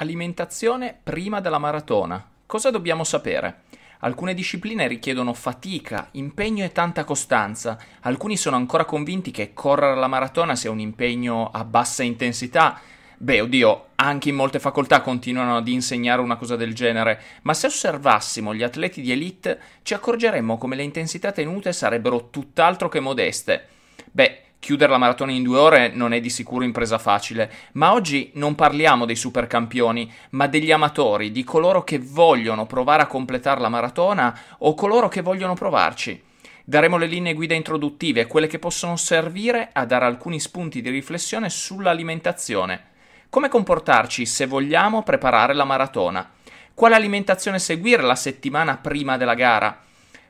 Alimentazione prima della maratona. Cosa dobbiamo sapere? Alcune discipline richiedono fatica, impegno e tanta costanza. Alcuni sono ancora convinti che correre la maratona sia un impegno a bassa intensità. Beh, oddio, anche in molte facoltà continuano ad insegnare una cosa del genere, ma se osservassimo gli atleti di elite ci accorgeremmo come le intensità tenute sarebbero tutt'altro che modeste. Beh, Chiudere la maratona in due ore non è di sicuro impresa facile, ma oggi non parliamo dei supercampioni, ma degli amatori, di coloro che vogliono provare a completare la maratona o coloro che vogliono provarci. Daremo le linee guida introduttive, quelle che possono servire a dare alcuni spunti di riflessione sull'alimentazione. Come comportarci se vogliamo preparare la maratona? Quale alimentazione seguire la settimana prima della gara?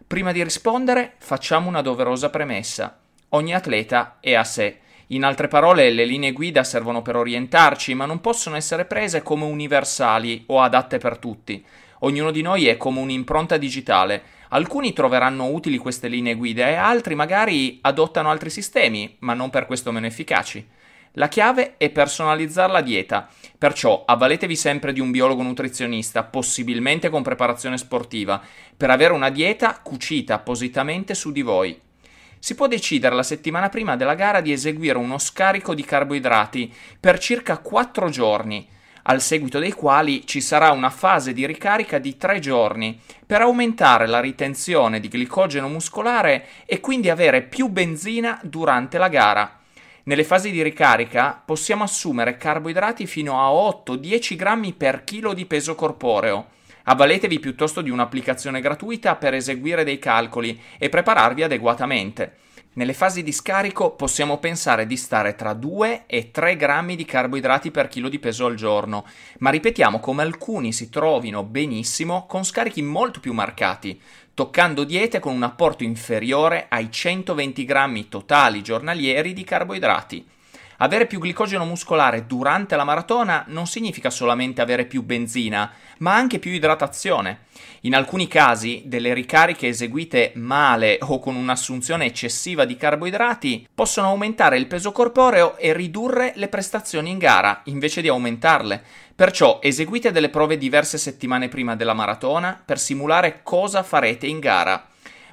Prima di rispondere, facciamo una doverosa premessa. Ogni atleta è a sé. In altre parole, le linee guida servono per orientarci, ma non possono essere prese come universali o adatte per tutti. Ognuno di noi è come un'impronta digitale. Alcuni troveranno utili queste linee guida e altri magari adottano altri sistemi, ma non per questo meno efficaci. La chiave è personalizzare la dieta, perciò avvaletevi sempre di un biologo nutrizionista, possibilmente con preparazione sportiva, per avere una dieta cucita appositamente su di voi si può decidere la settimana prima della gara di eseguire uno scarico di carboidrati per circa 4 giorni, al seguito dei quali ci sarà una fase di ricarica di 3 giorni per aumentare la ritenzione di glicogeno muscolare e quindi avere più benzina durante la gara. Nelle fasi di ricarica possiamo assumere carboidrati fino a 8-10 grammi per chilo di peso corporeo Avvaletevi piuttosto di un'applicazione gratuita per eseguire dei calcoli e prepararvi adeguatamente. Nelle fasi di scarico possiamo pensare di stare tra 2 e 3 grammi di carboidrati per chilo di peso al giorno, ma ripetiamo come alcuni si trovino benissimo con scarichi molto più marcati, toccando diete con un apporto inferiore ai 120 grammi totali giornalieri di carboidrati. Avere più glicogeno muscolare durante la maratona non significa solamente avere più benzina, ma anche più idratazione. In alcuni casi, delle ricariche eseguite male o con un'assunzione eccessiva di carboidrati possono aumentare il peso corporeo e ridurre le prestazioni in gara, invece di aumentarle. Perciò eseguite delle prove diverse settimane prima della maratona per simulare cosa farete in gara.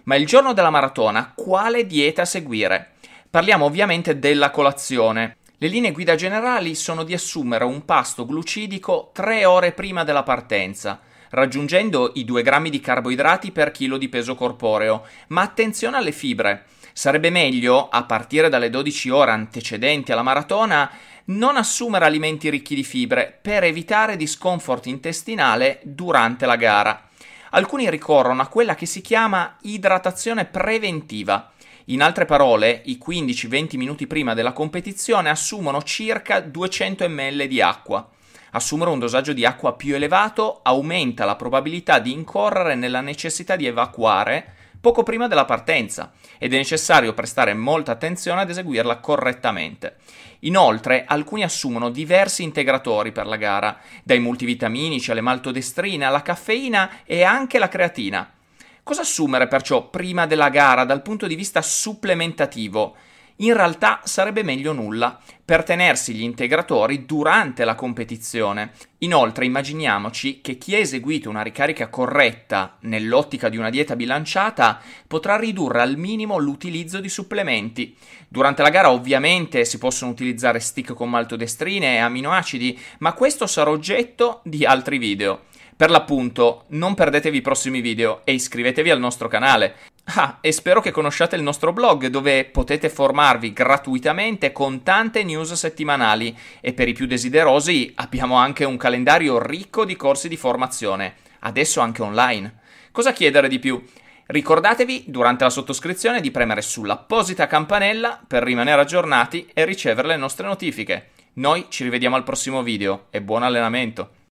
Ma il giorno della maratona, quale dieta seguire? Parliamo ovviamente della colazione. Le linee guida generali sono di assumere un pasto glucidico tre ore prima della partenza, raggiungendo i 2 grammi di carboidrati per chilo di peso corporeo, ma attenzione alle fibre. Sarebbe meglio, a partire dalle 12 ore antecedenti alla maratona, non assumere alimenti ricchi di fibre per evitare discomfort intestinale durante la gara. Alcuni ricorrono a quella che si chiama idratazione preventiva. In altre parole, i 15-20 minuti prima della competizione assumono circa 200 ml di acqua. Assumere un dosaggio di acqua più elevato aumenta la probabilità di incorrere nella necessità di evacuare poco prima della partenza ed è necessario prestare molta attenzione ad eseguirla correttamente. Inoltre, alcuni assumono diversi integratori per la gara, dai multivitaminici alle maltodestrine alla caffeina e anche la creatina. Cosa assumere perciò prima della gara dal punto di vista supplementativo? In realtà sarebbe meglio nulla per tenersi gli integratori durante la competizione. Inoltre immaginiamoci che chi ha eseguito una ricarica corretta nell'ottica di una dieta bilanciata potrà ridurre al minimo l'utilizzo di supplementi. Durante la gara ovviamente si possono utilizzare stick con maltodestrine e aminoacidi, ma questo sarà oggetto di altri video. Per l'appunto, non perdetevi i prossimi video e iscrivetevi al nostro canale. Ah, e spero che conosciate il nostro blog dove potete formarvi gratuitamente con tante news settimanali e per i più desiderosi abbiamo anche un calendario ricco di corsi di formazione, adesso anche online. Cosa chiedere di più? Ricordatevi durante la sottoscrizione di premere sull'apposita campanella per rimanere aggiornati e ricevere le nostre notifiche. Noi ci rivediamo al prossimo video e buon allenamento!